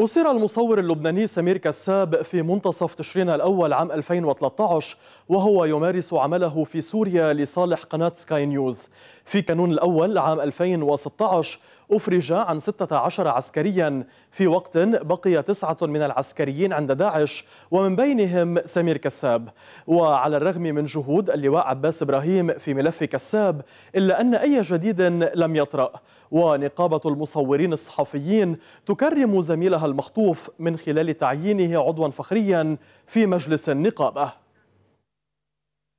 أسر المصور اللبناني سمير كساب في منتصف تشرين الأول عام 2013 وهو يمارس عمله في سوريا لصالح قناة سكاي نيوز في كانون الأول عام 2016 أفرج عن 16 عسكريا في وقت بقي تسعة من العسكريين عند داعش ومن بينهم سمير كساب وعلى الرغم من جهود اللواء عباس إبراهيم في ملف كساب إلا أن أي جديد لم يطرأ ونقابة المصورين الصحفيين تكرم زميلها المخطوف من خلال تعيينه عضوا فخريا في مجلس النقابة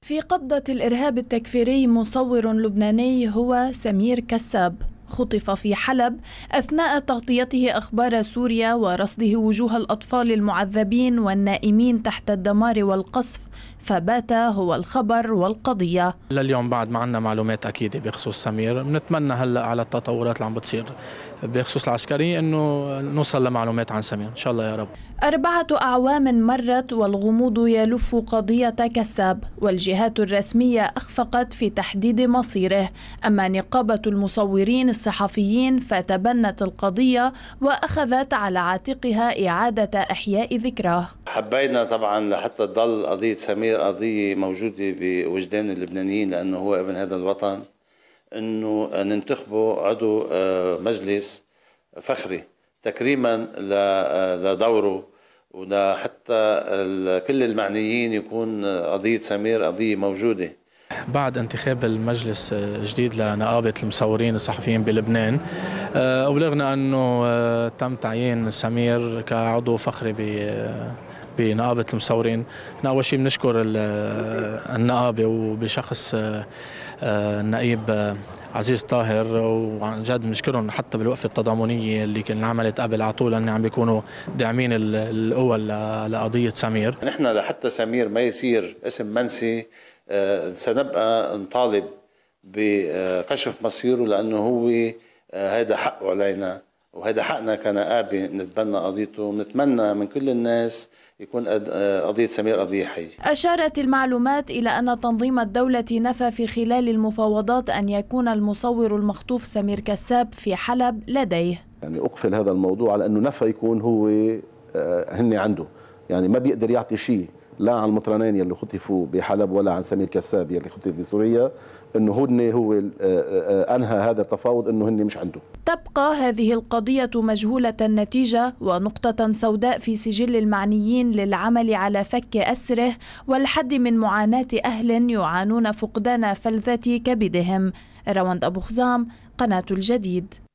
في قبضة الإرهاب التكفيري مصور لبناني هو سمير كساب خطف في حلب أثناء تغطيته أخبار سوريا ورصده وجوه الأطفال المعذبين والنائمين تحت الدمار والقصف فبات هو الخبر والقضية لليوم بعد ما عندنا معلومات أكيدة بخصوص سمير بنتمنى هلأ على التطورات اللي عم بتصير بخصوص العسكرية أنه نوصل لمعلومات عن سمير إن شاء الله يا رب أربعة أعوام مرت والغموض يلف قضية كساب والجهات الرسمية أخفقت في تحديد مصيره أما نقابة المصورين السعودية الصحفيين فتبنت القضية وأخذت على عاتقها إعادة إحياء ذكراه حبينا طبعا لحتى تضل قضية سمير قضية موجودة بوجدان اللبنانيين لأنه هو ابن هذا الوطن أنه ننتخبه عضو آه، مجلس فخري تكريما آه، لدوره ولحتى كل المعنيين يكون قضية سمير قضية موجودة بعد انتخاب المجلس الجديد لنقابة المصورين الصحفيين بلبنان آه، أبلغنا أنه آه، تم تعيين سمير كعضو فخري ب آه، بنقابة المصورين نحن أول شيء بنشكر النقابة وبشخص النقيب عزيز طاهر وعن جد بنشكرهم حتى بالوقفة التضامنية اللي كان عملت قبل على طول عم بيكونوا داعمين الأول لقضية سمير نحن لحتى سمير ما يصير اسم منسي آه، سنبقى نطالب بكشف مصيره لأنه هو آه، هذا حقه علينا وهذا حقنا كنقابه نتبنى قضيته ونتمنى من كل الناس يكون آه، قضية سمير قضية حية أشارت المعلومات إلى أن تنظيم الدولة نفى في خلال المفاوضات أن يكون المصور المخطوف سمير كساب في حلب لديه يعني أقفل هذا الموضوع على أنه نفى يكون هو هن عنده يعني ما بيقدر يعطي شيء لا عن المطرانين يلي خطفوا بحلب ولا عن سمير كساب يلي خطف بسوريا انه هن هو آه، آه، آه، انهى هذا التفاوض انه هن مش عنده تبقى هذه القضيه مجهوله النتيجه ونقطه سوداء في سجل المعنيين للعمل على فك اسره والحد من معاناه اهل يعانون فقدان فلذه كبدهم روند ابو خزام قناه الجديد